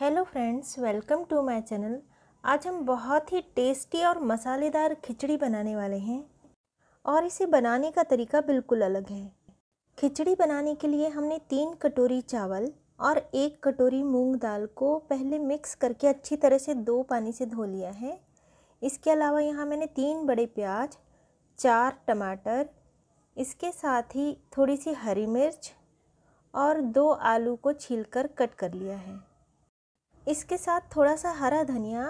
hello friends welcome to my channel आज हम बहुत ही टेस्टी और मसालेदार खिचड़ी बनाने वाले हैं और इसे बनाने का तरीका बिल्कुल अलग है खिचड़ी बनाने के लिए हमने तीन कटोरी चावल और एक कटोरी मूंग दाल को पहले मिक्स करके अच्छी तरह से दो पानी से धो लिया है इसके अलावा यहाँ मैंने तीन बड़े प्याज चार टमाटर इसके साथ ही थोड़ी सी हरी मिर्च और दो आलू को छील कर कट कर लिया है इसके साथ थोड़ा सा हरा धनिया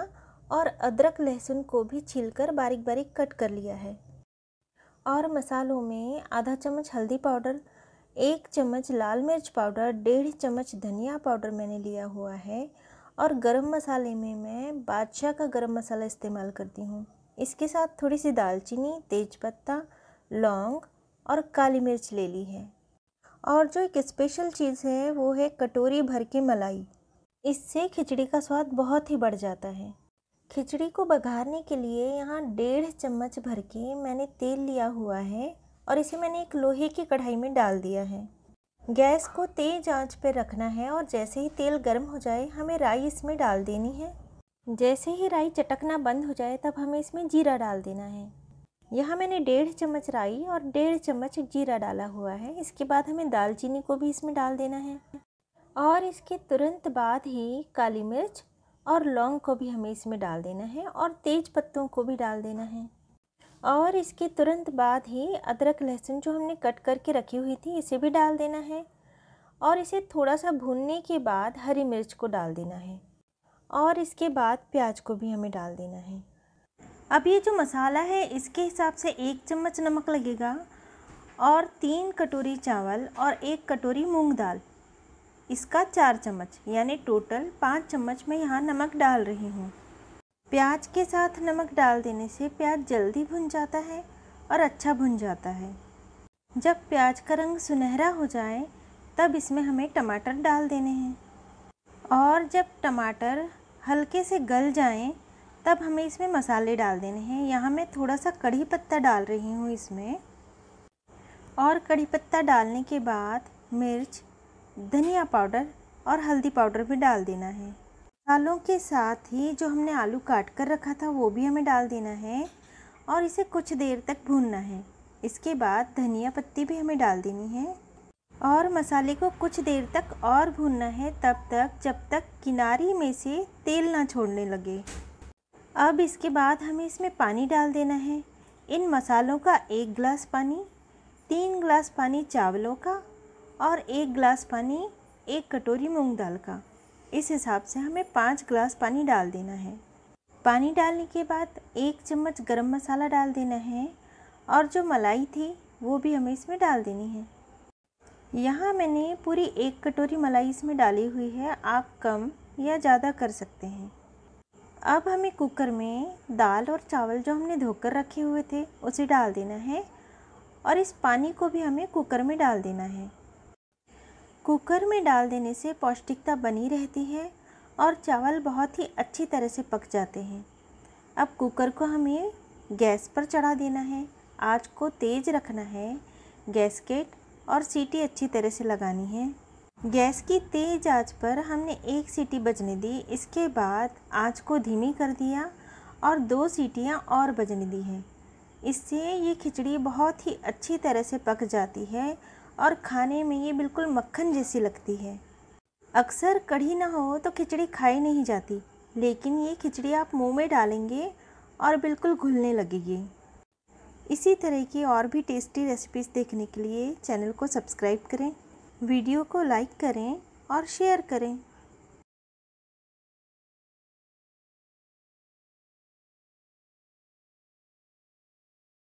और अदरक लहसुन को भी छीलकर बारीक बारीक कट कर लिया है और मसालों में आधा चम्मच हल्दी पाउडर एक चम्मच लाल मिर्च पाउडर डेढ़ चम्मच धनिया पाउडर मैंने लिया हुआ है और गरम मसाले में मैं बादशाह का गरम मसाला इस्तेमाल करती हूँ इसके साथ थोड़ी सी दालचीनी तेज़पत्ता लौंग और काली मिर्च ले ली है और जो एक स्पेशल चीज़ है वो है कटोरी भर के मलाई इससे खिचड़ी का स्वाद बहुत ही बढ़ जाता है खिचड़ी को बघारने के लिए यहाँ डेढ़ चम्मच भर के मैंने तेल लिया हुआ है और इसे मैंने एक लोहे की कढ़ाई में डाल दिया है गैस को तेज आंच पर रखना है और जैसे ही तेल गर्म हो जाए हमें राई इसमें डाल देनी है जैसे ही राई चटकना बंद हो जाए तब हमें इसमें जीरा डाल देना है यहाँ मैंने डेढ़ चम्मच राई और डेढ़ चम्मच जीरा डाला हुआ है इसके बाद हमें दालचीनी को भी इसमें डाल देना है और इसके तुरंत बाद ही काली मिर्च और लौंग को भी हमें इसमें डाल देना है और तेज पत्तों को भी डाल देना है और इसके तुरंत बाद ही अदरक लहसुन जो हमने कट करके रखी हुई थी इसे भी डाल देना है और इसे थोड़ा सा भूनने के बाद हरी मिर्च को डाल देना है और इसके बाद प्याज को भी हमें डाल देना है अब ये जो मसाला है इसके हिसाब से एक चम्मच नमक लगेगा और तीन कटोरी चावल और एक कटोरी मूंग दाल इसका चार चम्मच यानी टोटल पाँच चम्मच मैं यहाँ नमक डाल रही हूँ प्याज के साथ नमक डाल देने से प्याज जल्दी भुन जाता है और अच्छा भुन जाता है जब प्याज का रंग सुनहरा हो जाए तब इसमें हमें टमाटर डाल देने हैं और जब टमाटर हल्के से गल जाएं तब हमें इसमें मसाले डाल देने हैं यहाँ मैं थोड़ा सा कढ़ी पत्ता डाल रही हूँ इसमें और कढ़ी पत्ता डालने के बाद मिर्च धनिया पाउडर और हल्दी पाउडर भी डाल देना है मसालों के साथ ही जो हमने आलू काट कर रखा था वो भी हमें डाल देना है और इसे कुछ देर तक भूनना है इसके बाद धनिया पत्ती भी हमें डाल देनी है और मसाले को कुछ देर तक और भूनना है तब तक जब तक किनारी में से तेल ना छोड़ने लगे अब इसके बाद हमें इसमें पानी डाल देना है इन मसालों का एक गिलास पानी तीन गिलास पानी चावलों का और एक गिलास पानी एक कटोरी मूंग दाल का इस हिसाब से हमें पाँच गिलास पानी डाल देना है पानी डालने के बाद एक चम्मच गरम मसाला डाल देना है और जो मलाई थी वो भी हमें इसमें डाल देनी है यहाँ मैंने पूरी एक कटोरी मलाई इसमें डाली हुई है आप कम या ज़्यादा कर सकते हैं अब हमें कुकर में दाल और चावल जो हमने धोकर रखे हुए थे उसे डाल देना है और इस पानी को भी हमें कुकर में डाल देना है कुकर में डाल देने से पौष्टिकता बनी रहती है और चावल बहुत ही अच्छी तरह से पक जाते हैं अब कुकर को हमें गैस पर चढ़ा देना है आँच को तेज़ रखना है गैसकेट और सीटी अच्छी तरह से लगानी है गैस की तेज़ आंच पर हमने एक सीटी बजने दी इसके बाद आंच को धीमी कर दिया और दो सीटियाँ और बजने दी हैं इससे ये खिचड़ी बहुत ही अच्छी तरह से पक जाती है और खाने में ये बिल्कुल मक्खन जैसी लगती है अक्सर कढ़ी ना हो तो खिचड़ी खाई नहीं जाती लेकिन ये खिचड़ी आप मुंह में डालेंगे और बिल्कुल घुलने लगेगी इसी तरह की और भी टेस्टी रेसिपीज़ देखने के लिए चैनल को सब्सक्राइब करें वीडियो को लाइक करें और शेयर करें